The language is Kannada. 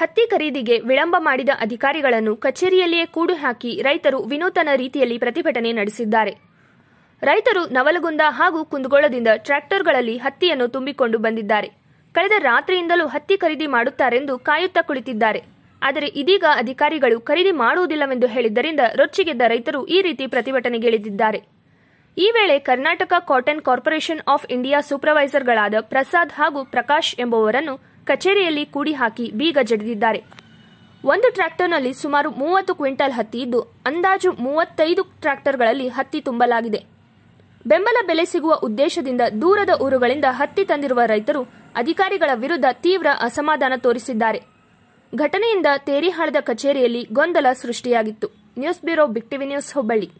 ಹತ್ತಿ ಖರೀದಿಗೆ ವಿಳಂಬ ಮಾಡಿದ ಅಧಿಕಾರಿಗಳನ್ನು ಕಚೇರಿಯಲ್ಲಿಯೇ ಕೂಡು ಹಾಕಿ ರೈತರು ವಿನೂತನ ರೀತಿಯಲ್ಲಿ ಪ್ರತಿಭಟನೆ ನಡೆಸಿದ್ದಾರೆ ರೈತರು ನವಲಗುಂದ ಹಾಗೂ ಕುಂದಗೋಳದಿಂದ ಟ್ರ್ಯಾಕ್ಟರ್ಗಳಲ್ಲಿ ಹತ್ತಿಯನ್ನು ತುಂಬಿಕೊಂಡು ಬಂದಿದ್ದಾರೆ ಕಳೆದ ರಾತ್ರಿಯಿಂದಲೂ ಹತ್ತಿ ಖರೀದಿ ಮಾಡುತ್ತಾರೆಂದು ಕಾಯುತ್ತಾ ಕುಳಿತಿದ್ದಾರೆ ಆದರೆ ಇದೀಗ ಅಧಿಕಾರಿಗಳು ಖರೀದಿ ಮಾಡುವುದಿಲ್ಲವೆಂದು ಹೇಳಿದ್ದರಿಂದ ರೊಚ್ಚಿಗೆದ್ದ ರೈತರು ಈ ರೀತಿ ಪ್ರತಿಭಟನೆಗಿಳಿದಿದ್ದಾರೆ ಈ ವೇಳೆ Karnataka cotton corporation of India ಸೂಪರ್ವೈಸರ್ಗಳಾದ ಪ್ರಸಾದ್ ಹಾಗೂ ಪ್ರಕಾಶ್ ಎಂಬುವರನ್ನು ಕಚೇರಿಯಲ್ಲಿ ಕೂಡಿ ಹಾಕಿ ಬೀಗ ಜಡಿದಿದ್ದಾರೆ ಒಂದು ಟ್ರ್ಯಾಕ್ಟರ್ನಲ್ಲಿ ಸುಮಾರು ಮೂವತ್ತು ಕ್ವಿಂಟಲ್ ಹತ್ತಿ ಇದ್ದು ಅಂದಾಜು ಮೂವತ್ತೈದು ಟ್ರ್ಯಾಕ್ಟರ್ಗಳಲ್ಲಿ ಹತ್ತಿ ತುಂಬಲಾಗಿದೆ ಬೆಂಬಲ ಬೆಲೆ ಸಿಗುವ ಉದ್ದೇಶದಿಂದ ದೂರದ ಊರುಗಳಿಂದ ಹತ್ತಿ ತಂದಿರುವ ರೈತರು ಅಧಿಕಾರಿಗಳ ವಿರುದ್ಧ ತೀವ್ರ ಅಸಮಾಧಾನ ತೋರಿಸಿದ್ದಾರೆ ಘಟನೆಯಿಂದ ತೇರಿಹಾಳದ ಕಚೇರಿಯಲ್ಲಿ ಗೊಂದಲ ಸೃಷ್ಟಿಯಾಗಿತ್ತು ನ್ಯೂಸ್ ಬ್ಯೂರೋ ಬಿಕ್ಟಿವಿ ನ್ಯೂಸ್ ಹುಬ್ಬಳ್ಳಿ